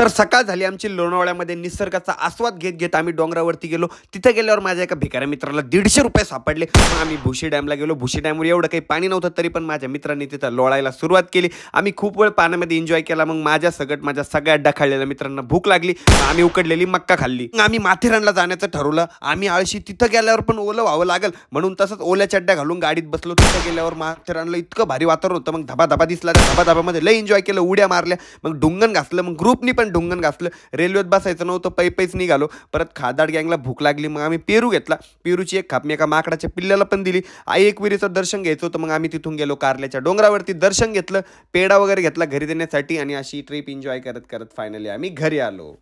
तर सकाळ झाली आमची लोणावळ्यामध्ये निसर्गाचा आस्वाद घेत घेत आम्ही डोंगरावरती गेलो तिथे गेल्यावर माझ्या एका भिकाऱ्या मित्राला दीडशे रुपये सापडले आम्ही भुशी डॅमला गेलो भुशी डॅमवर एवढं काही पाणी नव्हतं तरी पण माझ्या मित्रांनी तिथं लोळायला सुरुवात केली आम्ही खूप वेळ पाण्यामध्ये एन्जॉय केला मग माझ्या सगट माझ्या सगळ्या डखाळलेल्या मित्रांना भूक लागली आम्ही उकडलेली मक्का खाल्ली आम्ही माथेरानला जाण्याचं ठरवलं आम्ही आळशी तिथं गेल्यावर पण ओलं व्हावं लागेल म्हणून तसंच ओल्या चड्ड्या घालून गाडीत बसलो तिथं गेल्यावर माथेरानला इतकं भारी वातावरण होतं मग धबाधबा दिसला त्या धबा लय एन्जॉय केलं उड्या मारल्या मग डुंगण घासलं मग ग्रुपनी पण छान ढोंगण घासलं रेल्वेत बसायचं नव्हतं पैच निघालो परत खादाड गँगला भूक लागली मग आम्ही पेरू घेतला पेरूची एक खाप मी एका माकडाच्या पिल्ल्याला पण दिली आई एक विहिरीचं दर्शन घ्यायचं होतं मग आम्ही तिथून गेलो कारल्याच्या डोंगरावरती दर्शन घेतलं पेडा वगैरे घेतला घरी देण्यासाठी आणि अशी ट्रिप एन्जॉय करत करत फायनली आम्ही घरी आलो